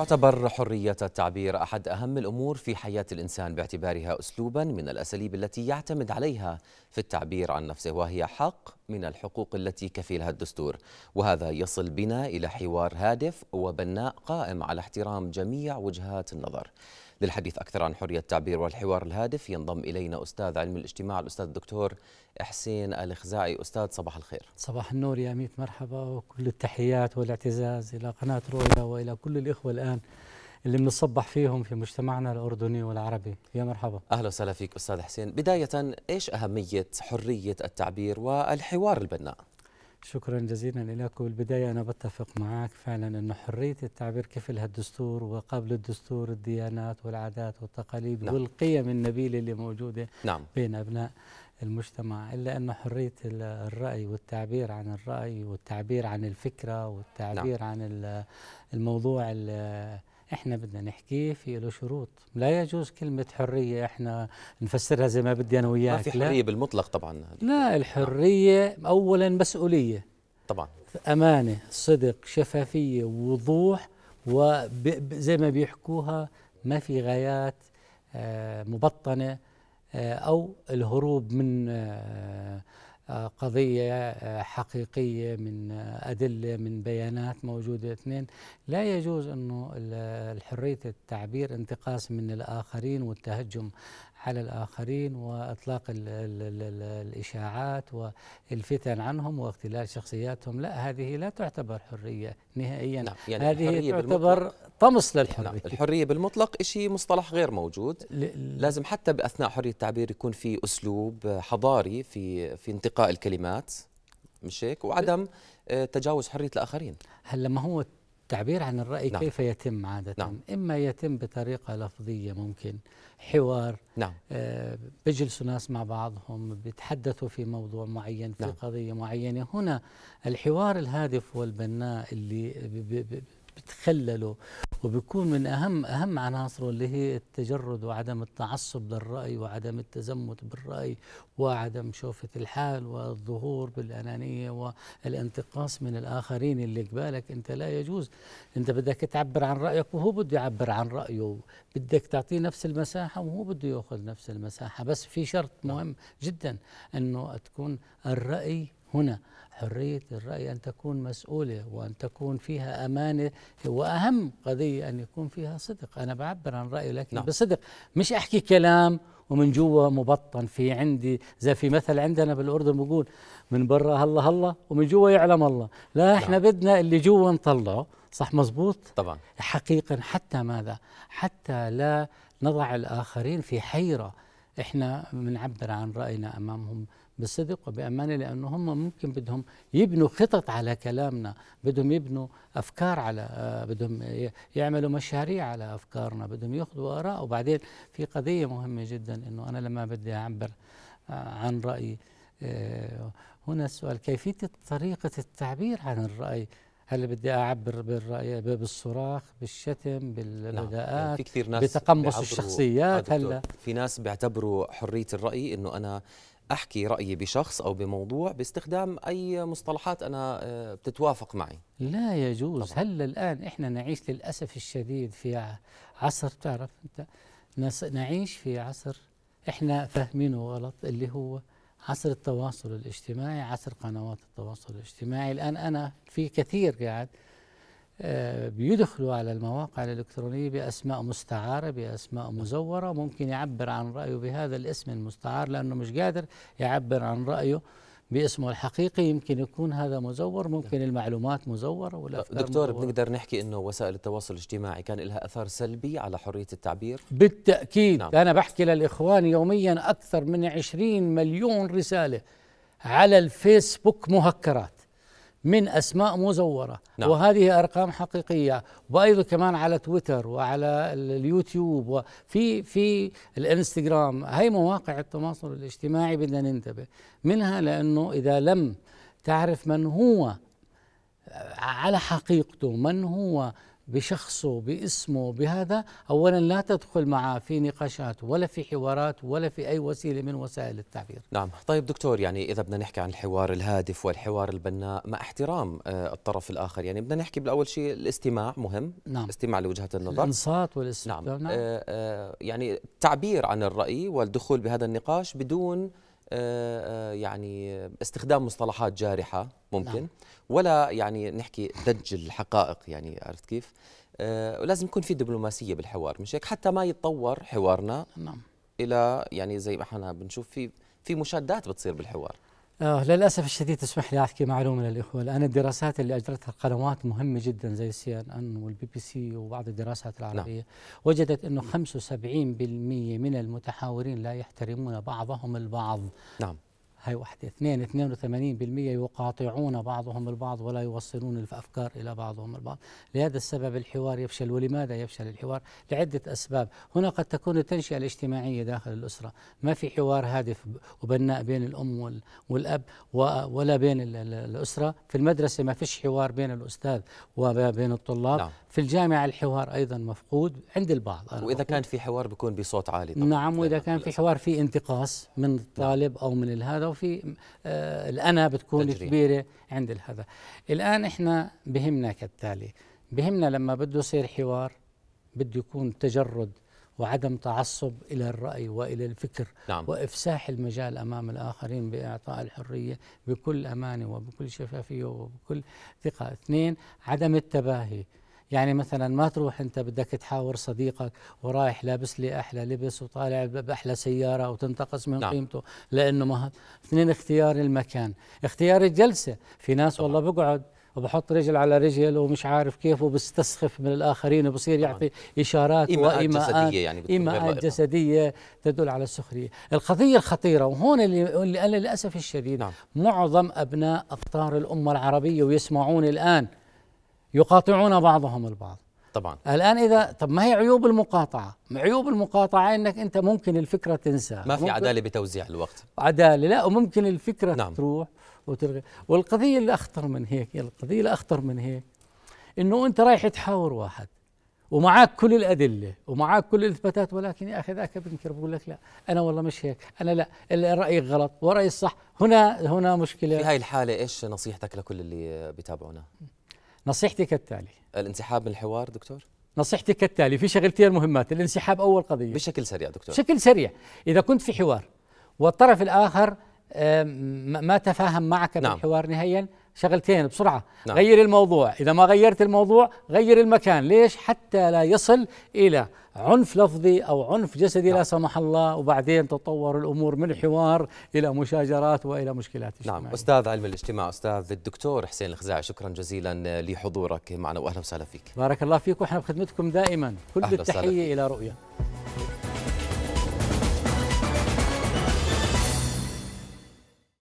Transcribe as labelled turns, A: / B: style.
A: تعتبر حرية التعبير أحد أهم الأمور في حياة الإنسان باعتبارها أسلوبا من الأساليب التي يعتمد عليها في التعبير عن نفسه وهي حق من الحقوق التي كفيلها الدستور وهذا يصل بنا إلى حوار هادف وبناء قائم على احترام جميع وجهات النظر للحديث أكثر عن حرية التعبير والحوار الهادف ينضم إلينا أستاذ علم الاجتماع الأستاذ الدكتور حسين الخزاعي أستاذ صباح الخير
B: صباح النور يا ميت مرحبا وكل التحيات والاعتزاز إلى قناة رؤيا وإلى كل الإخوة الآن اللي بنصبح فيهم في مجتمعنا الأردني والعربي يا مرحبا
A: أهلا وسهلا فيك أستاذ حسين بداية إيش أهمية حرية التعبير والحوار البناء
B: شكرا جزيلا لك بالبداية أنا بتفق معك فعلا أن حرية التعبير لها الدستور وقبل الدستور الديانات والعادات والتقاليد نعم. والقيم النبيلة اللي موجودة نعم. بين أبناء المجتمع إلا أن حرية الرأي والتعبير عن الرأي والتعبير عن الفكرة والتعبير نعم. عن الموضوع احنا بدنا نحكي في له شروط لا يجوز كلمة حرية احنا نفسرها زي
A: ما بدي انا وياك ما في حرية لا. بالمطلق طبعا
B: لا الحرية اولا مسؤولية طبعا امانة صدق شفافية ووضوح وزي ما بيحكوها ما في غايات آه، مبطنة آه، او الهروب من آه، قضية حقيقية من أدلة من بيانات موجودة اثنين لا يجوز أنه حرية التعبير انتقاص من الآخرين والتهجم على الآخرين وإطلاق الـ الـ الـ الـ الإشاعات والفتن عنهم واغتلال شخصياتهم لا هذه لا تعتبر حرية نهائيا نعم يعني هذه تعتبر طمس
A: للحرية نعم الحرية بالمطلق شيء مصطلح غير موجود لازم حتى بأثناء حرية التعبير يكون في أسلوب حضاري في, في انتقاء الكلمات مش هيك وعدم آه، تجاوز حريه الاخرين
B: هلا ما هو التعبير عن الرأي نعم. كيف يتم عادة نعم. إما يتم بطريقة لفظية ممكن حوار نعم. آه بيجلسوا ناس مع بعضهم بيتحدثوا في موضوع معين في نعم. قضية معينة هنا الحوار الهادف والبناء اللي بتخلله وبيكون من اهم اهم عناصره اللي هي التجرد وعدم التعصب للراي وعدم التزمت بالراي وعدم شوفه الحال والظهور بالانانيه والانتقاص من الاخرين اللي قبالك انت لا يجوز انت بدك تعبر عن رايك وهو بده يعبر عن رايه بدك تعطيه نفس المساحه وهو بده ياخذ نفس المساحه بس في شرط مهم جدا انه تكون الراي هنا حرية الرأي أن تكون مسؤولة وأن تكون فيها أمانة وأهم قضية أن يكون فيها صدق أنا بعبر عن رأيي لكن نعم. بصدق مش أحكي كلام ومن جوا مبطن في عندي زي في مثل عندنا بالأردن بقول من برا هلا هلا ومن جوا يعلم الله لا نعم. احنا نعم. بدنا اللي جوا نطلعه صح مزبوط طبعا حقيقة حتى ماذا حتى لا نضع الآخرين في حيرة احنا بنعبر عن رأينا أمامهم بصدق وبامانه لانه هم ممكن بدهم يبنوا خطط على كلامنا، بدهم يبنوا افكار على آه، بدهم يعملوا مشاريع على افكارنا، بدهم ياخذوا اراء وبعدين في قضيه مهمه جدا انه انا لما بدي اعبر آه، عن رايي آه، هنا السؤال كيفيه طريقه التعبير عن الراي؟ هل بدي اعبر بالراي بالصراخ بالشتم بالبداءات نعم. في كثير ناس بتقمص الشخصيات هلا
A: في ناس بيعتبروا حريه الراي انه انا احكي رايي بشخص او بموضوع باستخدام اي مصطلحات انا آه، بتتوافق معي
B: لا يجوز طبعا. هل الان احنا نعيش للاسف الشديد في عصر تعرف انت نعيش في عصر احنا فاهمينه غلط اللي هو عصر التواصل الاجتماعي عصر قنوات التواصل الاجتماعي الان انا في كثير قاعد آه، بيدخلوا على المواقع الإلكترونية بأسماء مستعارة بأسماء مزورة ممكن يعبر عن رأيه بهذا الاسم المستعار لأنه مش قادر يعبر عن رأيه باسمه الحقيقي يمكن يكون هذا مزور ممكن نعم. المعلومات مزورة أه، ولا دكتور مزورة.
A: بنقدر نحكي أنه وسائل التواصل الاجتماعي كان لها
B: أثر سلبي على حرية التعبير بالتأكيد نعم. أنا بحكي للإخوان يوميا أكثر من 20 مليون رسالة على الفيسبوك مهكرات من اسماء مزوره نعم. وهذه ارقام حقيقيه وايضا كمان على تويتر وعلى اليوتيوب وفي في الانستغرام هاي مواقع التواصل الاجتماعي بدنا ننتبه منها لانه اذا لم تعرف من هو على حقيقته من هو بشخصه باسمه بهذا اولا لا تدخل معه في نقاشات ولا في حوارات ولا في اي وسيله من وسائل التعبير
A: نعم طيب دكتور يعني اذا بدنا نحكي عن الحوار الهادف والحوار البناء مع احترام آه، الطرف الاخر يعني بدنا نحكي بالاول شيء الاستماع مهم نعم الاستماع لوجهه النظر
B: الانصات والاستماع نعم, نعم.
A: آه،, آه يعني التعبير عن الراي والدخول بهذا النقاش بدون آه، آه، يعني استخدام مصطلحات جارحه ممكن نعم. ولا يعني نحكي دج الحقائق يعني عرفت كيف ولازم آه، يكون في دبلوماسيه بالحوار مش هيك حتى ما يتطور حوارنا نعم. الى يعني زي ما احنا بنشوف في في مشادات بتصير بالحوار
B: آه للأسف الشديد تسمح لي أحكي معلومة للإخوة لأن الدراسات اللي أجرتها القنوات مهمة جدا زي السي أن أن والبي بي سي وبعض الدراسات العربية نعم. وجدت أنه 75% من المتحاورين لا يحترمون بعضهم البعض نعم هاي واحدة اثنين اثنين وثمانين بالمية يقاطعون بعضهم البعض ولا يوصلون الأفكار إلى بعضهم البعض لهذا السبب الحوار يفشل ولماذا يفشل الحوار لعدة أسباب هنا قد تكون التنشئة الاجتماعية داخل الأسرة ما في حوار هادف وبناء بين الأم والأب ولا بين الأسرة في المدرسة ما فيش حوار بين الأستاذ وبين الطلاب نعم. في الجامعة الحوار أيضا مفقود عند البعض
A: أنا وإذا كان في حوار بيكون بصوت عالي طبعا
B: نعم وإذا كان في حوار في انتقاص من الطالب أو من الهذا وفي آه الأنا بتكون تجريب. كبيرة عند الهذا الآن إحنا بهمنا كالتالي بهمنا لما بده يصير حوار بده يكون تجرد وعدم تعصب إلى الرأي وإلى الفكر نعم. وإفساح المجال أمام الآخرين بإعطاء الحرية بكل أمانة وبكل شفافية وبكل ثقة اثنين عدم التباهي يعني مثلا ما تروح انت بدك تحاور صديقك ورايح لابس لي احلى لبس وطالع باحلى سياره وتنتقص من نعم. قيمته لانه ما اثنين اختيار المكان اختيار الجلسه في ناس طبعا. والله بقعد وبحط رجل على رجل ومش عارف كيف وبستسخف من الاخرين وبصير يعطي اشارات وايماءات جسدية يعني إيماءات جسديه تدل على السخريه، القضيه الخطيره وهون اللي, اللي للاسف الشديد نعم. معظم ابناء اقطار الامه العربيه ويسمعون الان يقاطعون بعضهم البعض طبعا الان اذا طب ما هي عيوب المقاطعه عيوب المقاطعه انك انت ممكن الفكره تنسى ما في عداله بتوزيع الوقت عداله لا وممكن الفكره نعم. تروح وتلغي والقضيه الاخطر من هيك القضيه الاخطر من هيك انه انت رايح تحاور واحد ومعك كل الادله ومعك كل الاثباتات ولكن يا اخي ذاك بنكر بقول لك لا انا والله مش هيك انا لا رايي غلط ورايي الصح هنا هنا مشكله في هاي
A: الحاله ايش نصيحتك لكل
B: اللي بيتابعونا نصيحتي كالتالي الانسحاب من الحوار دكتور نصيحتي كالتالي في شغلتين مهمات الانسحاب أول قضية بشكل سريع دكتور بشكل سريع إذا كنت في حوار والطرف الآخر ما تفاهم معك نعم. بالحوار نهائيا شغلتين بسرعة نعم. غير الموضوع إذا ما غيرت الموضوع غير المكان ليش حتى لا يصل إلى عنف لفظي او عنف جسدي نعم. لا سمح الله وبعدين تطور الامور من حوار الى مشاجرات والى مشكلات نعم،
A: اجتماعيه. نعم استاذ علم الاجتماع استاذ الدكتور حسين الخزاعي شكرا جزيلا لحضورك معنا واهلا وسهلا فيك.
B: بارك الله فيك واحنا بخدمتكم دائما
A: كل التحيه
B: الى رؤيه